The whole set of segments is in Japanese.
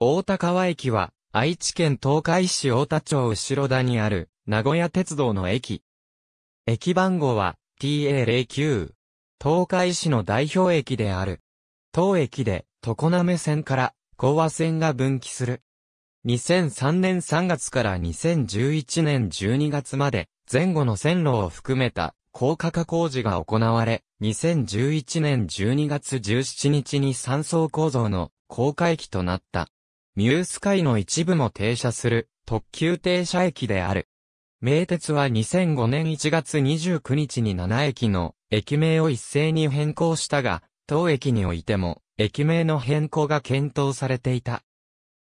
大田川駅は、愛知県東海市大田町後田にある、名古屋鉄道の駅。駅番号は、TA09。東海市の代表駅である。当駅で、常滑線から、高和線が分岐する。2003年3月から2011年12月まで、前後の線路を含めた、高架化工事が行われ、2011年12月17日に3層構造の高架駅となった。ミュースカイの一部も停車する特急停車駅である。名鉄は2005年1月29日に7駅の駅名を一斉に変更したが、当駅においても駅名の変更が検討されていた。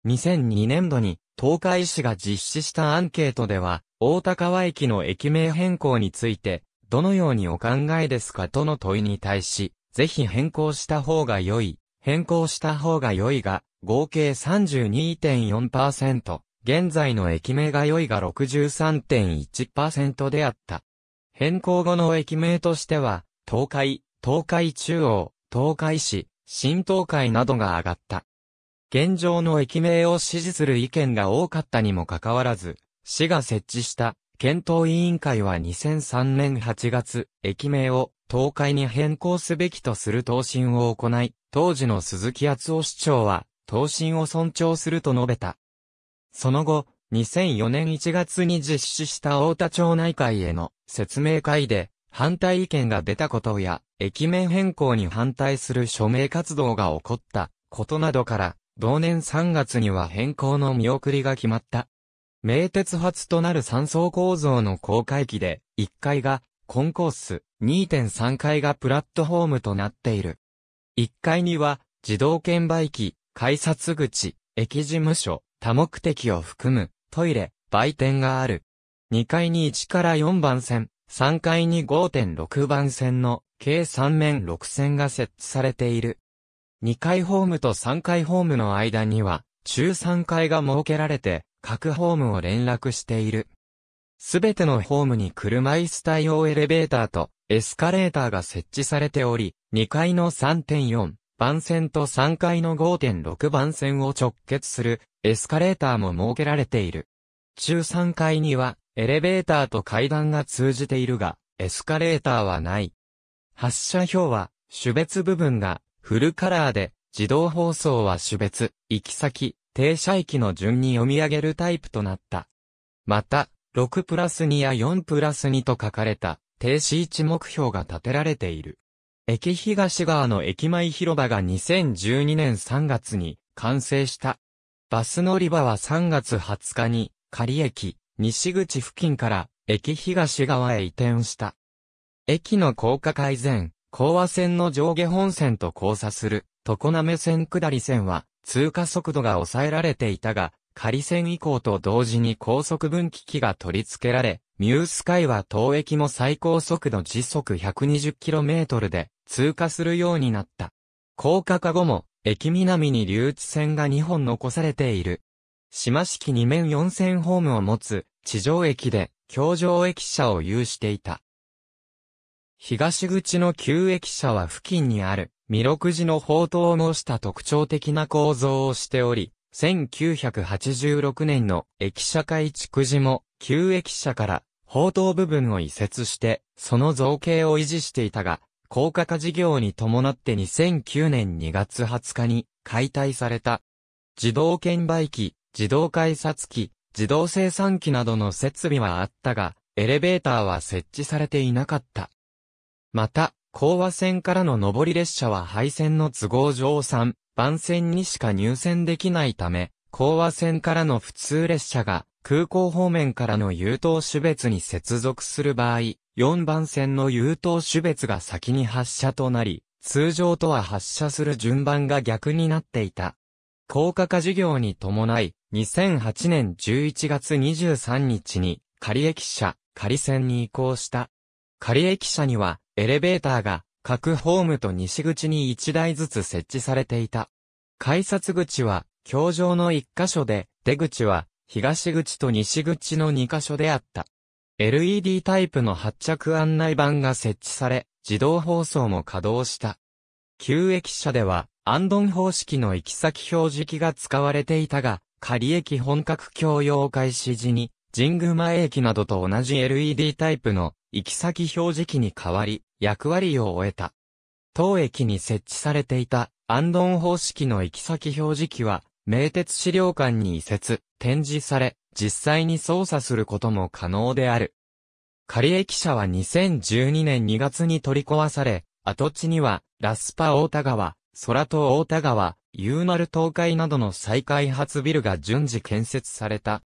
2002年度に東海市が実施したアンケートでは、大高和駅の駅名変更について、どのようにお考えですかとの問いに対し、ぜひ変更した方が良い、変更した方が良いが、合計32.4%、現在の駅名が良いが63.1%であった。変更後の駅名としては、東海、東海中央、東海市、新東海などが上がった。現状の駅名を支持する意見が多かったにもかかわらず、市が設置した検討委員会は2003年8月、駅名を東海に変更すべきとする答申を行い、当時の鈴木敦夫市長は、答申を尊重すると述べた。その後、2004年1月に実施した大田町内会への説明会で反対意見が出たことや、駅名変更に反対する署名活動が起こったことなどから、同年3月には変更の見送りが決まった。名鉄発となる3層構造の公開機で、1階がコンコース、2.3階がプラットホームとなっている。1階には自動券売機、改札口、駅事務所、多目的を含む、トイレ、売店がある。2階に1から4番線、3階に5.6番線の、計3面6線が設置されている。2階ホームと3階ホームの間には、中3階が設けられて、各ホームを連絡している。すべてのホームに車椅子対応エレベーターとエスカレーターが設置されており、2階の3.4、番線と3階の5.6番線を直結するエスカレーターも設けられている。中3階にはエレベーターと階段が通じているが、エスカレーターはない。発車表は種別部分がフルカラーで自動放送は種別、行き先、停車駅の順に読み上げるタイプとなった。また、6プラス2や4プラス2と書かれた停止位置目標が立てられている。駅東側の駅前広場が2012年3月に完成した。バス乗り場は3月20日に、仮駅、西口付近から駅東側へ移転した。駅の高架改善、高和線の上下本線と交差する、常滑線下り線は、通過速度が抑えられていたが、仮線以降と同時に高速分岐器が取り付けられ、ミュースカイは当駅も最高速度時速 120km で、通過するようになった。高架化後も、駅南に留置線が2本残されている。島式2面4線ホームを持つ、地上駅で、京上駅舎を有していた。東口の旧駅舎は付近にある、弥勒寺の宝刀を模した特徴的な構造をしており、1986年の駅舎改築時も、旧駅舎から、宝刀部分を移設して、その造形を維持していたが、高架化事業に伴って2009年2月20日に解体された。自動券売機、自動改札機、自動生産機などの設備はあったが、エレベーターは設置されていなかった。また、高和線からの上り列車は廃線の都合上3、番線にしか入線できないため、高和線からの普通列車が空港方面からの優等種別に接続する場合、4番線の優等種別が先に発射となり、通常とは発射する順番が逆になっていた。高架化事業に伴い、2008年11月23日に、仮駅舎、仮線に移行した。仮駅舎には、エレベーターが、各ホームと西口に1台ずつ設置されていた。改札口は、橋上の1箇所で、出口は、東口と西口の2箇所であった。LED タイプの発着案内板が設置され、自動放送も稼働した。旧駅舎では、アンドン方式の行き先表示器が使われていたが、仮駅本格共用開始時に、神宮前駅などと同じ LED タイプの行き先表示器に変わり、役割を終えた。当駅に設置されていたアンドン方式の行き先表示器は、名鉄資料館に移設、展示され、実際に操作することも可能である。仮駅舎は2012年2月に取り壊され、跡地には、ラスパ大田川、空戸大田川、ユーマル東海などの再開発ビルが順次建設された。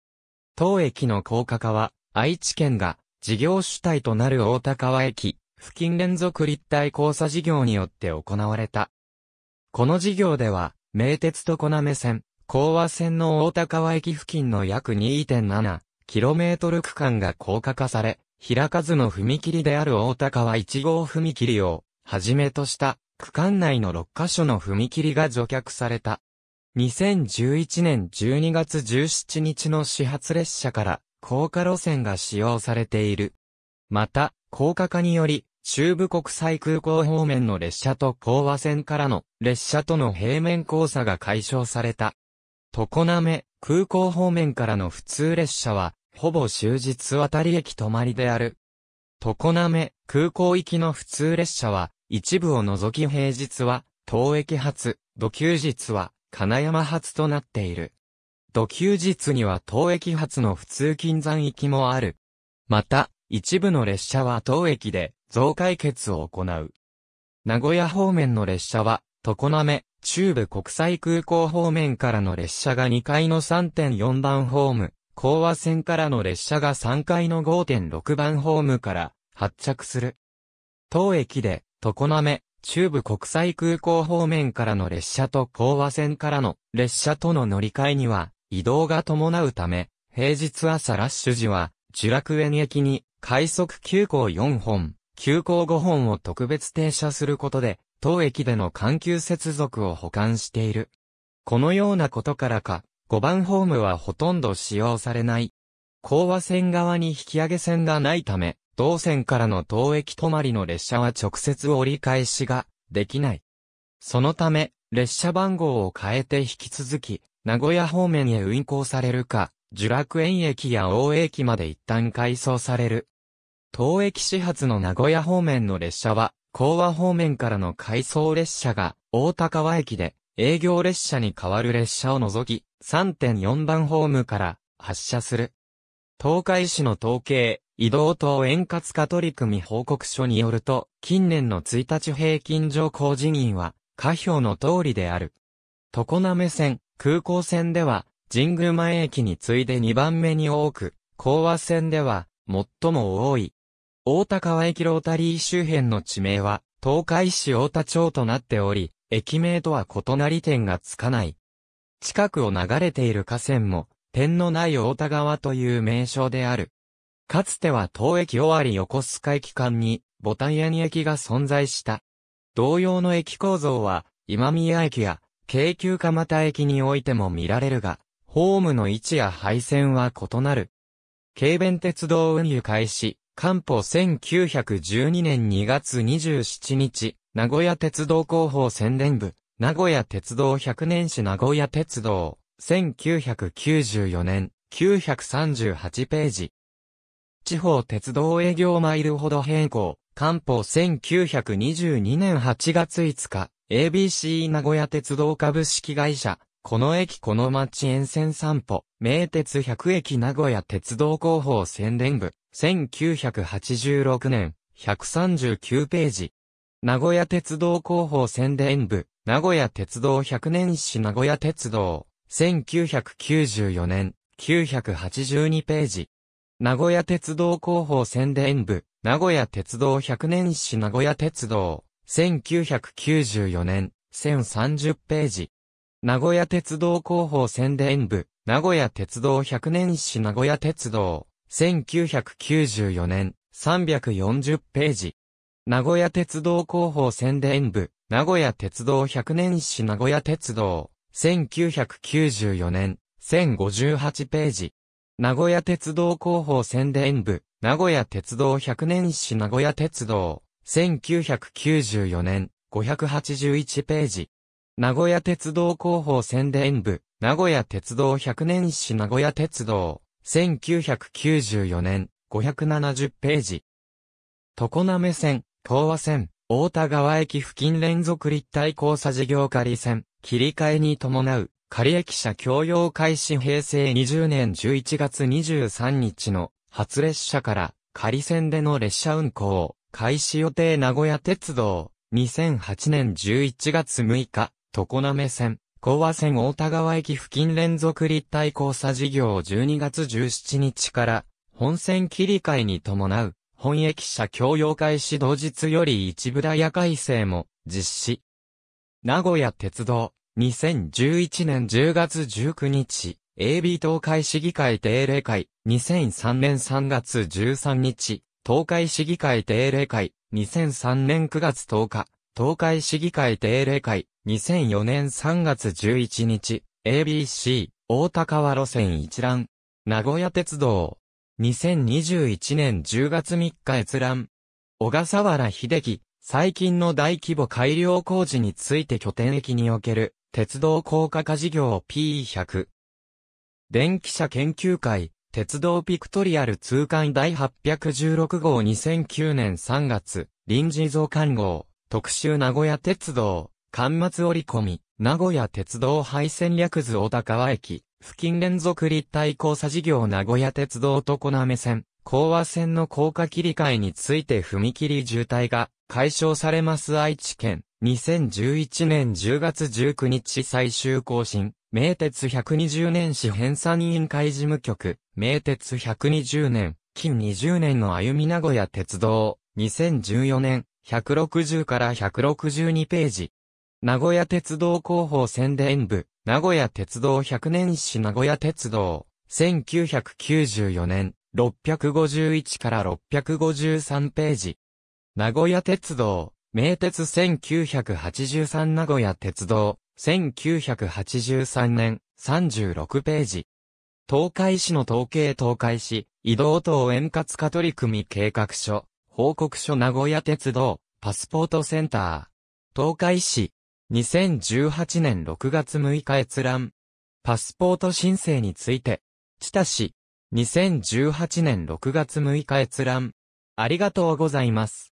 当駅の高架化は、愛知県が事業主体となる大田川駅、付近連続立体交差事業によって行われた。この事業では、名鉄と小目線、高和線の大高和駅付近の約 2.7km 区間が高架化され、平ずの踏切である大高和1号踏切を、はじめとした区間内の6カ所の踏切が除却された。2011年12月17日の始発列車から高架路線が使用されている。また、高架化により、中部国際空港方面の列車と高和線からの列車との平面交差が解消された。常滑空港方面からの普通列車は、ほぼ終日渡り駅止まりである。常滑空港行きの普通列車は、一部を除き平日は、当駅発、土休日は、金山発となっている。土休日には当駅発の普通金山行きもある。また、一部の列車は当駅で増解決を行う。名古屋方面の列車は、常滑、中部国際空港方面からの列車が2階の3.4番ホーム、高和線からの列車が3階の5.6番ホームから発着する。当駅で、常滑、中部国際空港方面からの列車と高和線からの列車との乗り換えには移動が伴うため、平日朝ラッシュ時は、樹楽園駅に快速急行4本、急行5本を特別停車することで、当駅での緩急接続を保管している。このようなことからか、5番ホームはほとんど使用されない。高和線側に引き上げ線がないため、同線からの当駅止まりの列車は直接折り返しができない。そのため、列車番号を変えて引き続き、名古屋方面へ運行されるか、樹楽園駅や大駅まで一旦改装される。東駅始発の名古屋方面の列車は、港和方面からの回送列車が、大高和駅で、営業列車に代わる列車を除き、3.4番ホームから発車する。東海市の統計、移動等円滑化取り組み報告書によると、近年の1日平均上降人員は、下表の通りである。常滑線、空港線では、神宮前駅に次いで2番目に多く、港和線では、最も多い。大田川駅ロータリー周辺の地名は、東海市大田町となっており、駅名とは異なり点がつかない。近くを流れている河川も、点のない大田川という名称である。かつては東駅終わり横須賀駅間に、ボタン屋に駅が存在した。同様の駅構造は、今宮駅や、京急蒲田駅においても見られるが、ホームの位置や配線は異なる。京弁鉄道運輸開始、官報1912年2月27日、名古屋鉄道広報宣伝部、名古屋鉄道100年史名古屋鉄道、1994年、938ページ。地方鉄道営業マイルほど変更、官報1922年8月5日、ABC 名古屋鉄道株式会社、この駅この町沿線散歩、名鉄100駅名古屋鉄道広報宣伝部、1986年、139ページ。名古屋鉄道広報宣伝部、名古屋鉄道100年史名古屋鉄道、1994年、982ページ。名古屋鉄道広報宣伝部、名古屋鉄道100年史名古屋鉄道、1994年、1030ページ。名古屋鉄道広報宣伝部、名古屋鉄道100年史名古屋鉄道、1994年、340ページ。名古屋鉄道広報宣伝部、名古屋鉄道100年史名古屋鉄道、1994年、1058ページ。名古屋鉄道広報宣伝部、名古屋鉄道100年史名古屋鉄道、1994年、581ページ。名古屋鉄道広報宣伝部、名古屋鉄道100年史名古屋鉄道、1994年、570ページ。常滑線、東和線、大田川駅付近連続立体交差事業仮線、切り替えに伴う、仮駅舎共用開始平成20年11月23日の初列車から仮線での列車運行、開始予定名古屋鉄道、2008年11月6日、常滑線、高和線大田川駅付近連続立体交差事業を12月17日から、本線切り替えに伴う、本駅舎共用開始同日より一部大イ改正も実施。名古屋鉄道、2011年10月19日、AB 東海市議会定例会、2003年3月13日、東海市議会定例会、2003年9月10日、東海市議会定例会、2004年3月11日、ABC、大高川路線一覧。名古屋鉄道。2021年10月3日閲覧。小笠原秀樹、最近の大規模改良工事について拠点駅における、鉄道高架化事業 P100。電気車研究会、鉄道ピクトリアル通貫第816号2009年3月、臨時増刊号、特集名古屋鉄道。間末折り込み、名古屋鉄道廃線略図小高川駅、付近連続立体交差事業名古屋鉄道となめ線、高和線の高架切り替えについて踏切渋滞が解消されます愛知県。2011年10月19日最終更新、名鉄120年市編纂委員会事務局、名鉄120年、近20年の歩み名古屋鉄道、2014年、160から162ページ、名古屋鉄道広報宣伝部、名古屋鉄道100年史名古屋鉄道、1994年、651から653ページ。名古屋鉄道、名鉄1983名古屋鉄道、1983年、36ページ。東海市の統計東海市、移動等円滑化取り組み計画書、報告書名古屋鉄道、パスポートセンター。東海市、2018年6月6日閲覧。パスポート申請について。知多市。2018年6月6日閲覧。ありがとうございます。